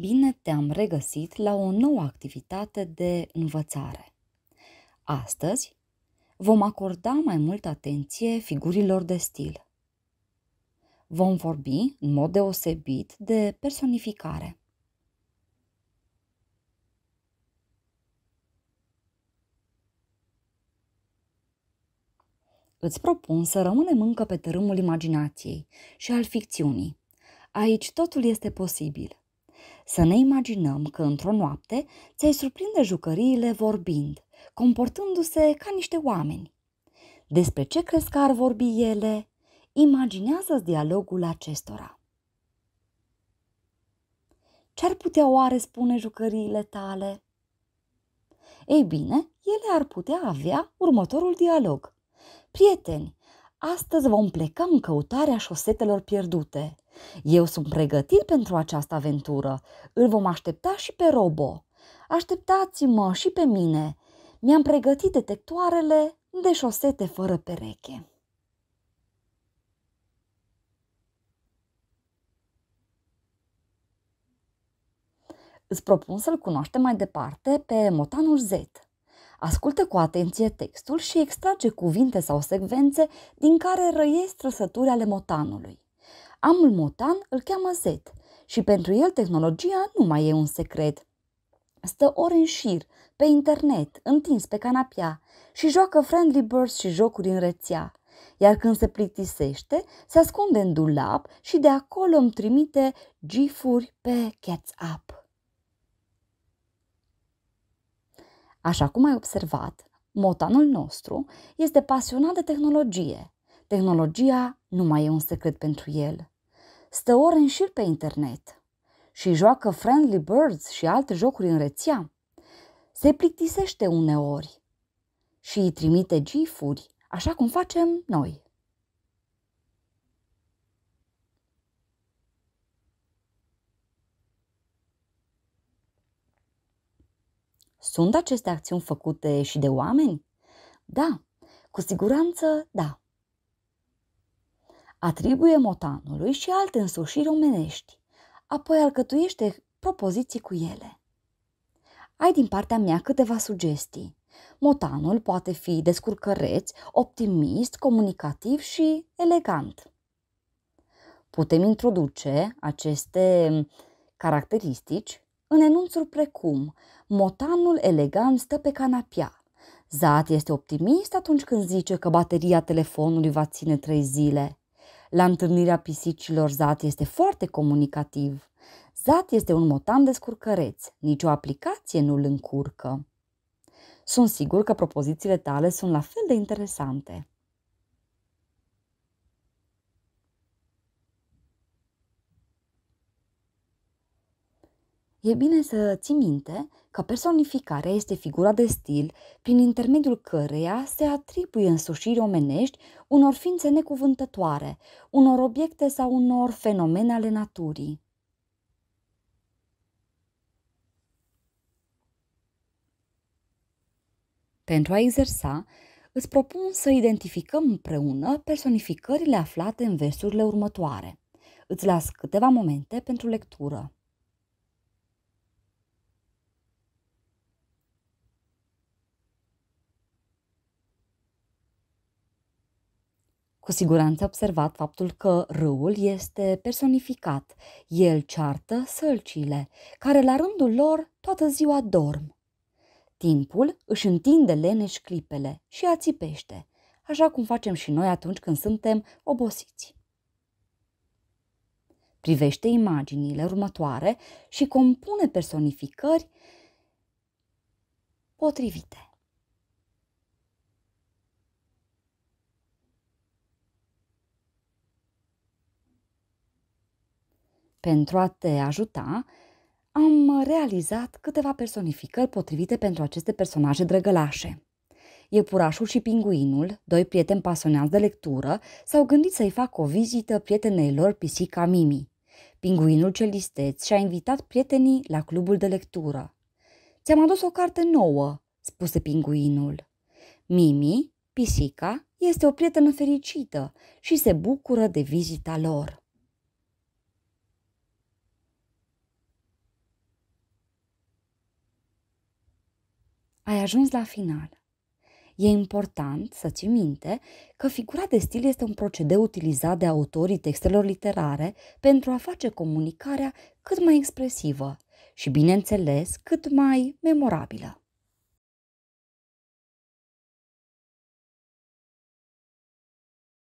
Bine te-am regăsit la o nouă activitate de învățare. Astăzi vom acorda mai multă atenție figurilor de stil. Vom vorbi în mod deosebit de personificare. Îți propun să rămânem încă pe tărâmul imaginației și al ficțiunii. Aici totul este posibil – să ne imaginăm că într-o noapte ți-ai surprinde jucăriile vorbind, comportându-se ca niște oameni. Despre ce crezi că ar vorbi ele? Imaginează-ți dialogul acestora. Ce-ar putea oare spune jucăriile tale? Ei bine, ele ar putea avea următorul dialog. Prieteni, astăzi vom pleca în căutarea șosetelor pierdute. Eu sunt pregătit pentru această aventură. Îl vom aștepta și pe Robo. Așteptați-mă și pe mine. Mi-am pregătit detectoarele de șosete fără pereche. Îți propun să-l cunoaștem mai departe pe motanul Z. Ascultă cu atenție textul și extrage cuvinte sau secvențe din care răiesc trăsături ale motanului. Amul motan îl cheamă Z și pentru el tehnologia nu mai e un secret. Stă ori în șir, pe internet, întins pe canapea și joacă friendly birds și jocuri în rețea. Iar când se plictisește, se ascunde în dulap și de acolo îmi trimite gifuri pe WhatsApp. Așa cum ai observat, motanul nostru este pasionat de tehnologie, Tehnologia nu mai e un secret pentru el. Stă ore în șir pe internet și joacă Friendly Birds și alte jocuri în rețea. Se plictisește uneori și îi trimite gifuri, așa cum facem noi. Sunt aceste acțiuni făcute și de oameni? Da, cu siguranță da. Atribuie motanului și alte însușiri omenești, apoi alcătuiește propoziții cu ele. Ai din partea mea câteva sugestii. Motanul poate fi descurcăreț, optimist, comunicativ și elegant. Putem introduce aceste caracteristici în enunțuri precum Motanul elegant stă pe canapia. Zat este optimist atunci când zice că bateria telefonului va ține trei zile la întâlnirea pisicilor Zat este foarte comunicativ. Zat este un motan descurcăreț, nicio aplicație nu îl încurcă. Sunt sigur că propozițiile tale sunt la fel de interesante. E bine să ții minte că personificarea este figura de stil prin intermediul căreia se atribuie însușiri omenești unor ființe necuvântătoare, unor obiecte sau unor fenomene ale naturii. Pentru a exersa, îți propun să identificăm împreună personificările aflate în versurile următoare. Îți las câteva momente pentru lectură. Cu siguranță a observat faptul că râul este personificat. El ceartă sălcile, care la rândul lor toată ziua dorm. Timpul își întinde leneș clipele și ațipește, așa cum facem și noi atunci când suntem obosiți. Privește imaginile următoare și compune personificări potrivite. Pentru a te ajuta, am realizat câteva personificări potrivite pentru aceste personaje drăgălașe. Iepurașul și pinguinul, doi prieteni pasionați de lectură, s-au gândit să-i facă o vizită prietenei lor pisica Mimi. Pinguinul cel listeț și-a invitat prietenii la clubul de lectură. Ți-am adus o carte nouă, spuse pinguinul. Mimi, pisica, este o prietenă fericită și se bucură de vizita lor. ai ajuns la final. E important să ții minte că figura de stil este un procedeu utilizat de autorii textelor literare pentru a face comunicarea cât mai expresivă și, bineînțeles, cât mai memorabilă.